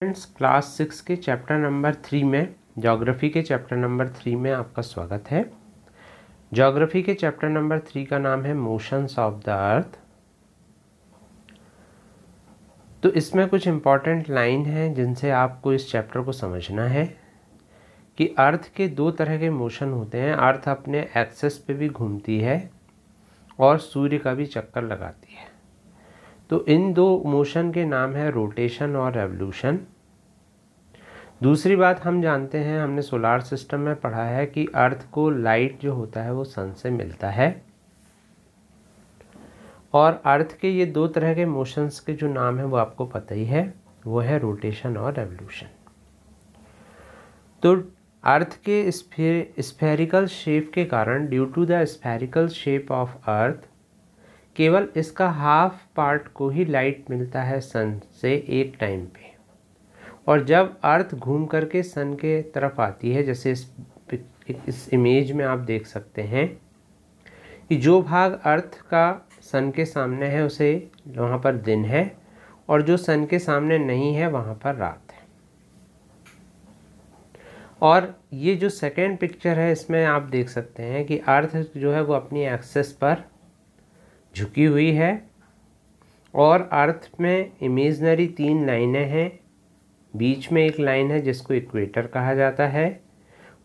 Friends class six के chapter number three में geography के चैप्टर नंबर थ्री में आपका स्वागत है जोग्राफ़ी के चैप्टर नंबर थ्री का नाम है मोशंस ऑफ द अर्थ तो इसमें कुछ इम्पॉर्टेंट लाइन हैं जिनसे आपको इस चैप्टर को समझना है कि अर्थ के दो तरह के मोशन होते हैं अर्थ अपने एक्सेस पे भी घूमती है और सूर्य का भी चक्कर लगाती है तो इन दो मोशन के नाम है रोटेशन और रेवल्यूशन दूसरी बात हम जानते हैं हमने सोलार सिस्टम में पढ़ा है कि अर्थ को लाइट जो होता है वो सन से मिलता है और अर्थ के ये दो तरह के मोशंस के जो नाम है वो आपको पता ही है वो है रोटेशन और रेवल्यूशन तो अर्थ के स्फेरिकल शेप के कारण due to the spherical shape of earth केवल इसका हाफ पार्ट को ही लाइट मिलता है सन से एक टाइम पे और जब अर्थ घूम करके सन के तरफ आती है जैसे इस इस इमेज में आप देख सकते हैं कि जो भाग अर्थ का सन के सामने है उसे वहाँ पर दिन है और जो सन के सामने नहीं है वहाँ पर रात है और ये जो सेकेंड पिक्चर है इसमें आप देख सकते हैं कि अर्थ जो है वो अपनी एक्सेस पर झुकी हुई है और अर्थ में इमेजनरी तीन लाइनें हैं बीच में एक लाइन है जिसको इक्वेटर कहा जाता है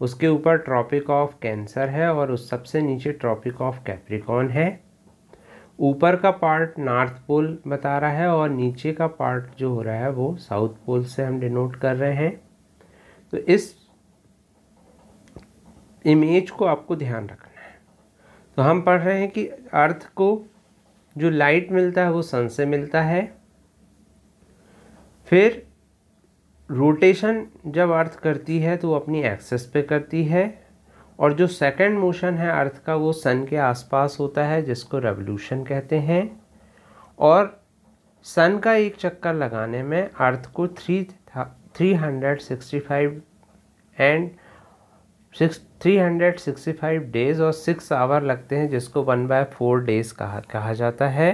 उसके ऊपर ट्रॉपिक ऑफ कैंसर है और उस सबसे नीचे ट्रॉपिक ऑफ कैप्रिकॉन है ऊपर का पार्ट नॉर्थ पोल बता रहा है और नीचे का पार्ट जो हो रहा है वो साउथ पोल से हम डिनोट कर रहे हैं तो इस इमेज को आपको ध्यान रखना है तो हम पढ़ रहे हैं कि अर्थ को जो लाइट मिलता है वो सन से मिलता है फिर रोटेशन जब अर्थ करती है तो वो अपनी एक्सेस पे करती है और जो सेकंड मोशन है अर्थ का वो सन के आसपास होता है जिसको रेवोल्यूशन कहते हैं और सन का एक चक्कर लगाने में अर्थ को three three hundred sixty five and six three hundred sixty five days और सिक्स आवर लगते हैं जिसको वन बाय फोर डेज़ कहा कहा जाता है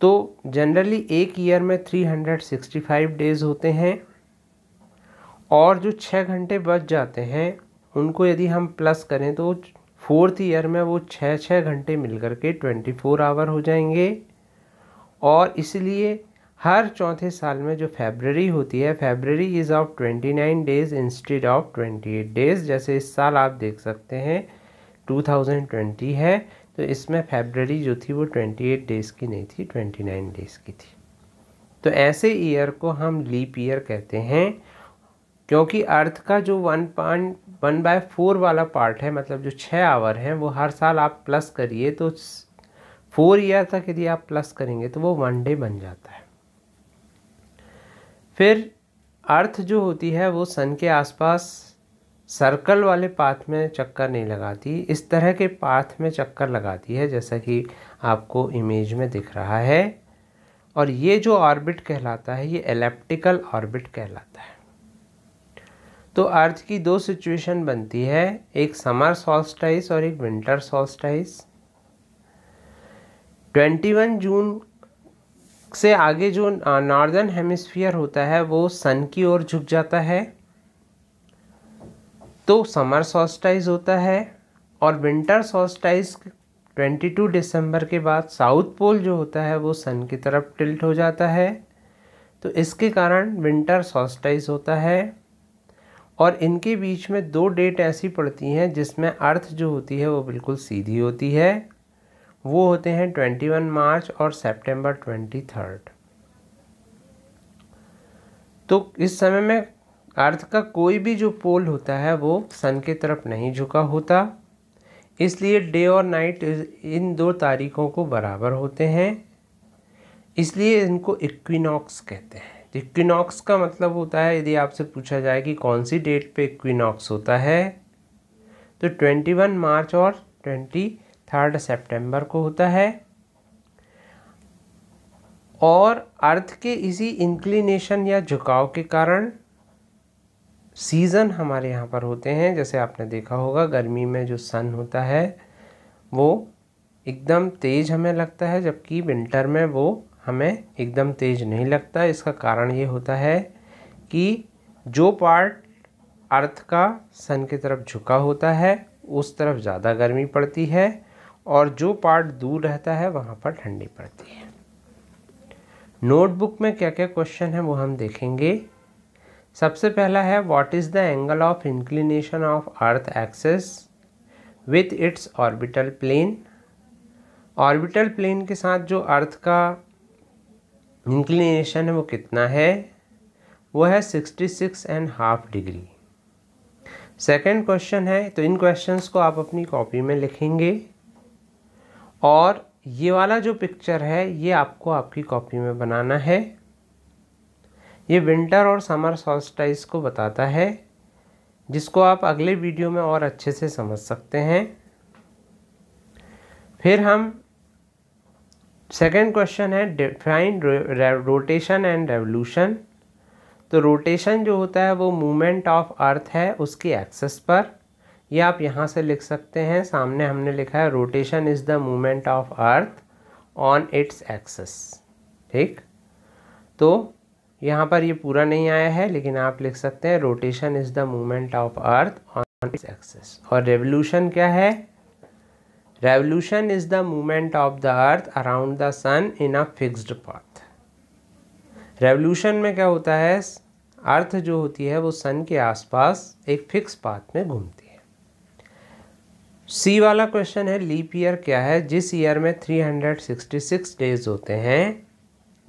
तो जनरली एक ईयर में three hundred sixty five days होते हैं और जो छः घंटे बच जाते हैं उनको यदि हम प्लस करें तो फोर्थ ईयर में वो छः छः घंटे मिल के ट्वेंटी फोर आवर हो जाएंगे और इसलिए हर चौथे साल में जो फेबररी होती है February is of 29 days instead of 28 days जैसे इस साल आप देख सकते हैं 2020 है तो इसमें फेबररी जो थी वो 28 डेज़ की नहीं थी 29 डेज़ की थी तो ऐसे ईयर को हम लीप ईयर कहते हैं क्योंकि अर्थ का जो one point one by four वाला पार्ट है मतलब जो छः आवर हैं वो हर साल आप प्लस करिए तो फोर ईयर तक यदि आप प्लस करेंगे तो वो वन डे बन जाता है फिर अर्थ जो होती है वो सन के आसपास सर्कल वाले पाथ में चक्कर नहीं लगाती इस तरह के पाथ में चक्कर लगाती है जैसा कि आपको इमेज में दिख रहा है और ये जो ऑर्बिट कहलाता है ये एलेप्टिकल ऑर्बिट कहलाता है तो अर्थ की दो सिचुएशन बनती है एक समर सॉल्स्टाइस और एक विंटर सॉल्स्टाइस 21 जून से आगे जो नॉर्दर्न हेमिस्फीयर होता है वो सन की ओर झुक जाता है तो समर सॉस्टाइज होता है और विंटर सॉस्टाइज 22 दिसंबर के बाद साउथ पोल जो होता है वो सन की तरफ टिल्ट हो जाता है तो इसके कारण विंटर सॉस्टाइज होता है और इनके बीच में दो डेट ऐसी पड़ती हैं जिसमें अर्थ जो होती है वो बिल्कुल सीधी होती है वो होते हैं 21 मार्च और सितंबर 23 तो इस समय में अर्थ का कोई भी जो पोल होता है वो सन की तरफ नहीं झुका होता इसलिए डे और नाइट इन दो तारीखों को बराबर होते हैं इसलिए इनको इक्विनॉक्स कहते हैं इक्विनॉक्स का मतलब होता है यदि आपसे पूछा जाए कि कौन सी डेट पे इक्विनॉक्स होता है तो 21 मार्च और ट्वेंटी थर्ड सितंबर को होता है और अर्थ के इसी इंक्लिनेशन या झुकाव के कारण सीज़न हमारे यहाँ पर होते हैं जैसे आपने देखा होगा गर्मी में जो सन होता है वो एकदम तेज़ हमें लगता है जबकि विंटर में वो हमें एकदम तेज़ नहीं लगता इसका कारण ये होता है कि जो पार्ट अर्थ का सन की तरफ झुका होता है उस तरफ ज़्यादा गर्मी पड़ती है और जो पार्ट दूर रहता है वहाँ पर ठंडी पड़ती है नोटबुक में क्या क्या क्वेश्चन है वो हम देखेंगे सबसे पहला है what is the angle of inclination of earth axis with its orbital plane orbital plane के साथ जो अर्थ का इंक्लिनेशन है वो कितना है वो है sixty six and half degree second question है तो इन क्वेश्चंस को आप अपनी कॉपी में लिखेंगे और ये वाला जो पिक्चर है ये आपको आपकी कॉपी में बनाना है ये विंटर और समर सॉस्टाइज को बताता है जिसको आप अगले वीडियो में और अच्छे से समझ सकते हैं फिर हम सेकंड क्वेश्चन है डिफाइन रोटेशन एंड रेवोल्यूशन तो रोटेशन जो होता है वो मूवमेंट ऑफ अर्थ है उसकी एक्सेस पर ये आप यहाँ से लिख सकते हैं सामने हमने लिखा है rotation is the movement of earth on its axis ठीक तो यहाँ पर ये पूरा नहीं आया है लेकिन आप लिख सकते हैं rotation is the movement of earth on its axis और रेवोल्यूशन क्या है revolution is the movement of the earth around the sun in a fixed path revolution में क्या होता है अर्थ जो होती है वो सन के आसपास एक फिक्स पाथ में घूमती है सी वाला क्वेश्चन है लीप ईयर क्या है जिस ईयर में 366 डेज होते हैं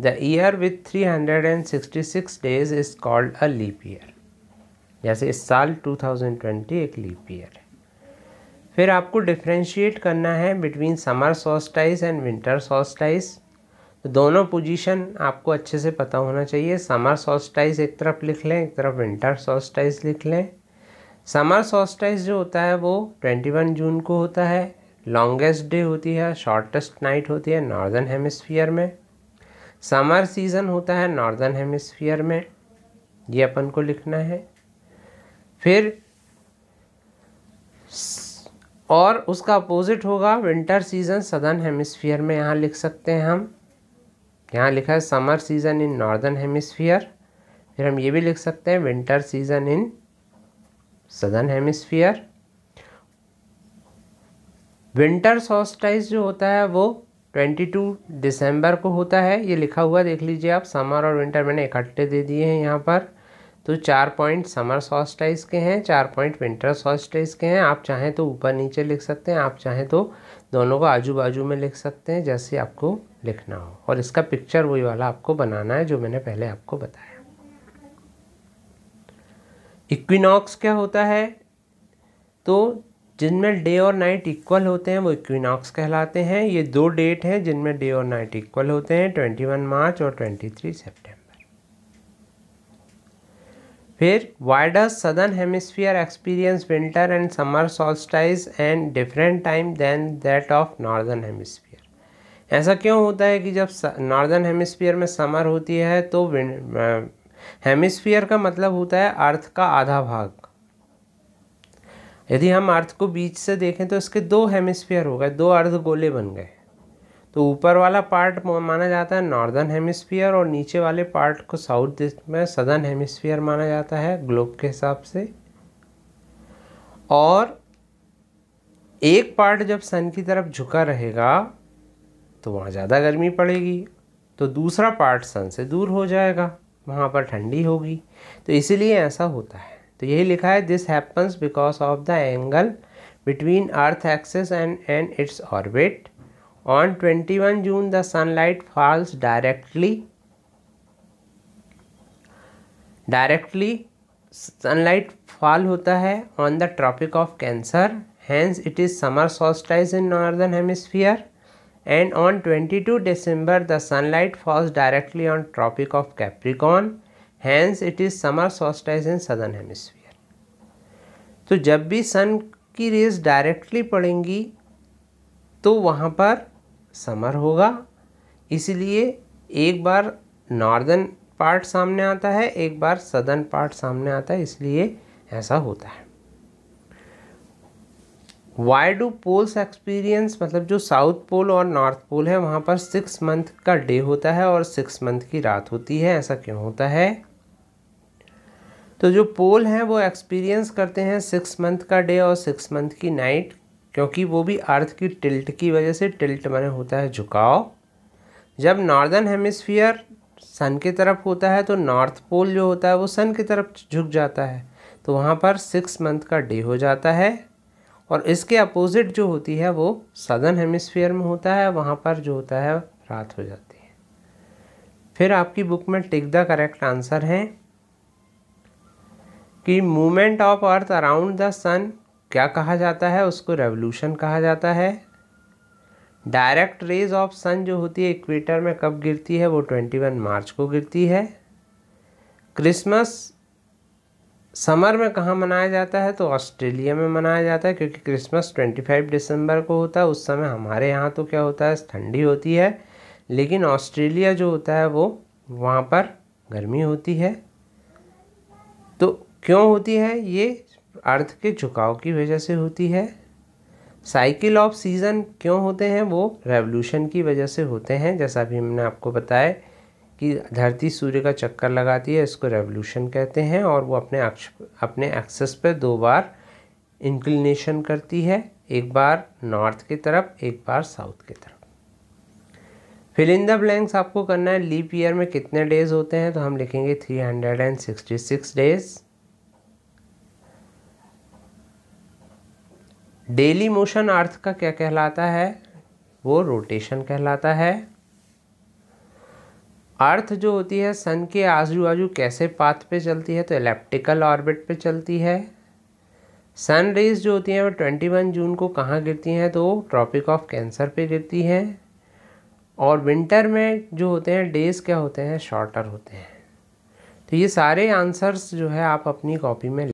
the year with 366 days is called a leap year जैसे इस साल 2020 एक लीप ईयर है फिर आपको डिफ्रेंशिएट करना है between summer solstice and winter solstice दोनों पोजीशन आपको अच्छे से पता होना चाहिए समर सॉस्टाइज एक तरफ लिख लें एक तरफ विंटर सॉस्टाइज लिख लें समर सॉस्टाइज जो होता है वो 21 जून को होता है लॉन्गेस्ट डे होती है शॉर्टेस्ट नाइट होती है नॉर्दर्न हेमिस्फीयर में समर सीज़न होता है नॉर्दर्न हेमिस्फीयर में ये अपन को लिखना है फिर और उसका अपोजिट होगा विंटर सीज़न सदर्न हेमिस्फीयर में यहाँ लिख सकते हैं हम यहाँ लिखा है summer season in northern hemisphere फिर हम ये भी लिख सकते हैं winter season in southern hemisphere winter solstice जो होता है वो 22 दिसंबर को होता है ये लिखा हुआ देख लीजिए आप समर और विंटर मैंने इकट्ठे दे दिए हैं यहाँ पर तो चार पॉइंट समर सॉस्टाइज के हैं चार पॉइंट विंटर सॉस्टाइज के हैं आप चाहें तो ऊपर नीचे लिख सकते हैं आप चाहें तो दोनों को आजू बाजू में लिख सकते हैं जैसे आपको लिखना हो और इसका पिक्चर वही वाला आपको बनाना है जो मैंने पहले आपको बताया इक्विनॉक्स क्या होता है तो जिनमें डे और नाइट इक्वल होते हैं वो इक्विनॉक्स कहलाते हैं ये दो डेट हैं जिनमें डे और नाइट इक्वल होते हैं ट्वेंटी वन मार्च और ट्वेंटी थ्री फिर whereas southern hemisphere experience winter and summer solstice and different time than that of northern hemisphere ऐसा क्यों होता है कि जब नॉर्दर्न हेमिस्फीयर में समर होती है तो हेमिस्फीयर का मतलब होता है अर्थ का आधा भाग यदि हम अर्थ को बीच से देखें तो इसके दो हेमिस्फीयर हो गए दो अर्ध गोले बन गए तो ऊपर वाला पार्ट माना जाता है नॉर्दर्न हेमिस्फीयर और नीचे वाले पार्ट को साउथ में सदर्न हेमिस्फीयर माना जाता है ग्लोब के हिसाब से और एक पार्ट जब सन की तरफ झुका रहेगा तो वहाँ ज़्यादा गर्मी पड़ेगी तो दूसरा पार्ट सन से दूर हो जाएगा वहाँ पर ठंडी होगी तो इसीलिए ऐसा होता है तो यही लिखा है this happens because of the angle between earth axis and and its orbit on twenty one June the sunlight falls directly directly sunlight fall होता है on the tropic of cancer hence it is summer solstice in northern hemisphere and on 22 December the sunlight falls directly on Tropic of Capricorn hence it is summer solstice in southern hemisphere. तो जब भी सन की raise directly पड़ेंगी तो वहाँ पर summer होगा इसलिए एक बार नॉर्दर्न पार्ट सामने आता है एक बार सदर्न पार्ट सामने आता है इसलिए ऐसा होता है वाई डू पोल्स एक्सपीरियंस मतलब जो साउथ पोल और नॉर्थ पोल है वहाँ पर सिक्स मंथ का डे होता है और सिक्स मंथ की रात होती है ऐसा क्यों होता है तो जो पोल हैं वो एक्सपीरियंस करते हैं सिक्स मंथ का डे और सिक्स मंथ की नाइट क्योंकि वो भी अर्थ की टिल्ट की वजह से टिल्ट मैंने होता है झुकाव जब नॉर्दर्न हेमिसफियर सन की तरफ होता है तो नॉर्थ पोल जो होता है वो सन की तरफ झुक जाता है तो वहाँ पर सिक्स मंथ का डे हो जाता है और इसके अपोजिट जो होती है वो सदर्न हेमिस्फीयर में होता है वहाँ पर जो होता है रात हो जाती है फिर आपकी बुक में टिक द करेक्ट आंसर है कि movement of earth around the sun क्या कहा जाता है उसको रेवोल्यूशन कहा जाता है डायरेक्ट रेज ऑफ सन जो होती है इक्वेटर में कब गिरती है वो ट्वेंटी वन मार्च को गिरती है क्रिसमस समर में कहाँ मनाया जाता है तो ऑस्ट्रेलिया में मनाया जाता है क्योंकि क्रिसमस 25 दिसंबर को होता है उस समय हमारे यहाँ तो क्या होता है ठंडी होती है लेकिन ऑस्ट्रेलिया जो होता है वो वहाँ पर गर्मी होती है तो क्यों होती है ये अर्थ के झुकाव की वजह से होती है साइकिल ऑफ सीज़न क्यों होते हैं वो रेवोल्यूशन की वजह से होते हैं जैसा भी हमने आपको बताया कि धरती सूर्य का चक्कर लगाती है इसको रेवोल्यूशन कहते हैं और वो अपने अक्ष अपने एक्सेस पे दो बार इंक्लिनेशन करती है एक बार नॉर्थ की तरफ एक बार साउथ की तरफ फिल इन द ब्लैंक्स आपको करना है लीप ईयर में कितने डेज होते हैं तो हम लिखेंगे three hundred and sixty six days daily motion earth का क्या कहलाता है वो रोटेशन कहलाता है अर्थ जो होती है सन के आजू बाजू कैसे पाथ पे चलती है तो इलेप्टिकल ऑर्बिट पे चलती है सन रेज जो होती हैं वो ट्वेंटी वन जून को कहाँ गिरती हैं तो ट्रॉपिक ऑफ कैंसर पे गिरती हैं और विंटर में जो होते हैं डेज क्या होते हैं शॉर्टर होते हैं तो ये सारे आंसर्स जो है आप अपनी कॉपी में